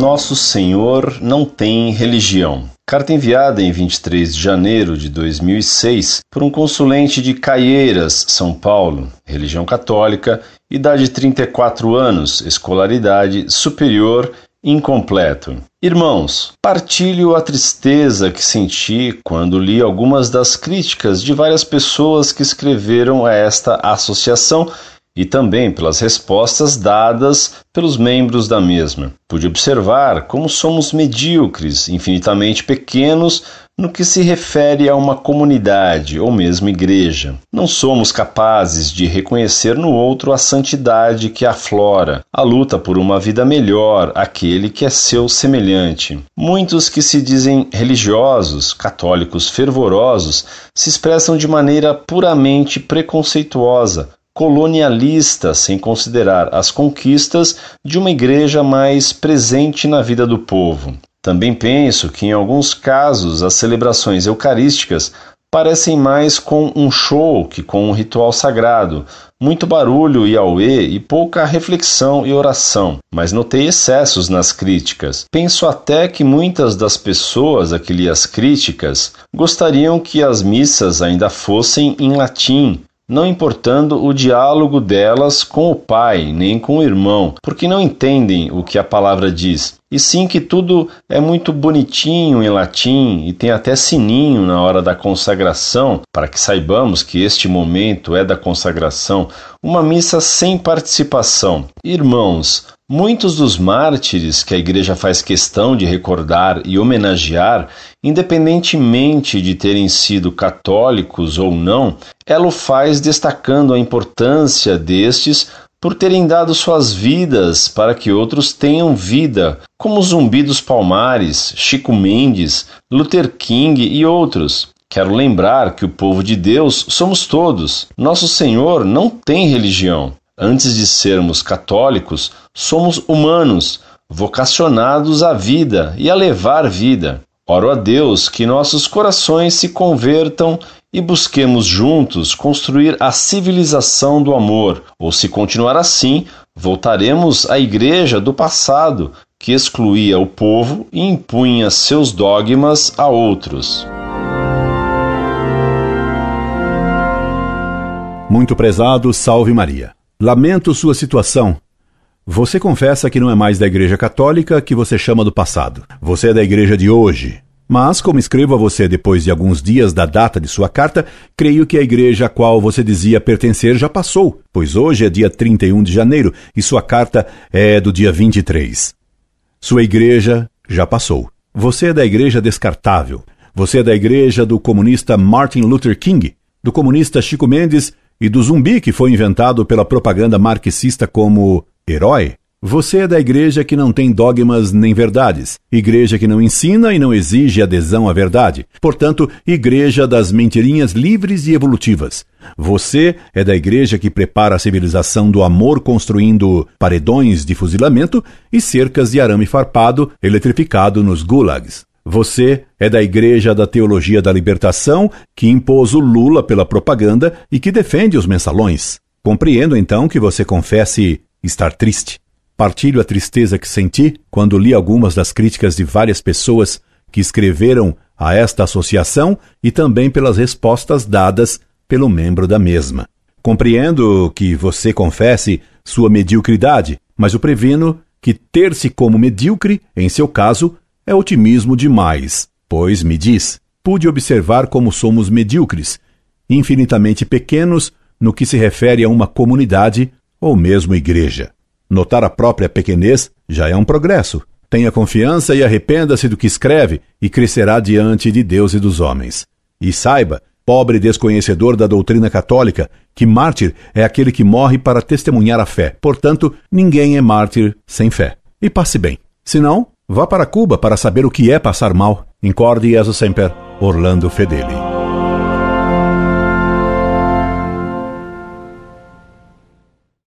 Nosso Senhor não tem religião. Carta enviada em 23 de janeiro de 2006 por um consulente de Caieiras, São Paulo, religião católica, idade 34 anos, escolaridade superior incompleto. Irmãos, partilho a tristeza que senti quando li algumas das críticas de várias pessoas que escreveram a esta associação e também pelas respostas dadas pelos membros da mesma. Pude observar como somos medíocres, infinitamente pequenos no que se refere a uma comunidade ou mesmo igreja. Não somos capazes de reconhecer no outro a santidade que aflora, a luta por uma vida melhor, aquele que é seu semelhante. Muitos que se dizem religiosos, católicos fervorosos, se expressam de maneira puramente preconceituosa colonialista, sem considerar as conquistas de uma igreja mais presente na vida do povo. Também penso que, em alguns casos, as celebrações eucarísticas parecem mais com um show que com um ritual sagrado, muito barulho e auê e pouca reflexão e oração, mas notei excessos nas críticas. Penso até que muitas das pessoas a que li as críticas gostariam que as missas ainda fossem em latim, não importando o diálogo delas com o pai nem com o irmão, porque não entendem o que a palavra diz, e sim que tudo é muito bonitinho em latim e tem até sininho na hora da consagração, para que saibamos que este momento é da consagração, uma missa sem participação. Irmãos, Muitos dos mártires que a Igreja faz questão de recordar e homenagear, independentemente de terem sido católicos ou não, ela o faz destacando a importância destes por terem dado suas vidas para que outros tenham vida, como Zumbi dos Palmares, Chico Mendes, Luther King e outros. Quero lembrar que o povo de Deus somos todos. Nosso Senhor não tem religião. Antes de sermos católicos, somos humanos, vocacionados à vida e a levar vida. Oro a Deus que nossos corações se convertam e busquemos juntos construir a civilização do amor, ou se continuar assim, voltaremos à igreja do passado, que excluía o povo e impunha seus dogmas a outros. Muito prezado, salve Maria. Lamento sua situação. Você confessa que não é mais da Igreja Católica que você chama do passado. Você é da Igreja de hoje. Mas, como escrevo a você depois de alguns dias da data de sua carta, creio que a igreja a qual você dizia pertencer já passou, pois hoje é dia 31 de janeiro e sua carta é do dia 23. Sua igreja já passou. Você é da igreja descartável. Você é da igreja do comunista Martin Luther King, do comunista Chico Mendes e do zumbi que foi inventado pela propaganda marxista como herói? Você é da igreja que não tem dogmas nem verdades, igreja que não ensina e não exige adesão à verdade, portanto, igreja das mentirinhas livres e evolutivas. Você é da igreja que prepara a civilização do amor construindo paredões de fuzilamento e cercas de arame farpado eletrificado nos gulags. Você é da Igreja da Teologia da Libertação, que impôs o Lula pela propaganda e que defende os mensalões. Compreendo então que você confesse estar triste. Partilho a tristeza que senti quando li algumas das críticas de várias pessoas que escreveram a esta associação e também pelas respostas dadas pelo membro da mesma. Compreendo que você confesse sua mediocridade, mas o previno que ter-se como medíocre, em seu caso, é otimismo demais, pois me diz, pude observar como somos medíocres, infinitamente pequenos no que se refere a uma comunidade ou mesmo igreja. Notar a própria pequenez já é um progresso. Tenha confiança e arrependa-se do que escreve e crescerá diante de Deus e dos homens. E saiba, pobre desconhecedor da doutrina católica, que mártir é aquele que morre para testemunhar a fé. Portanto, ninguém é mártir sem fé. E passe bem. Senão, Vá para Cuba para saber o que é passar mal. Incorde Jesus Semper, Orlando Fedeli.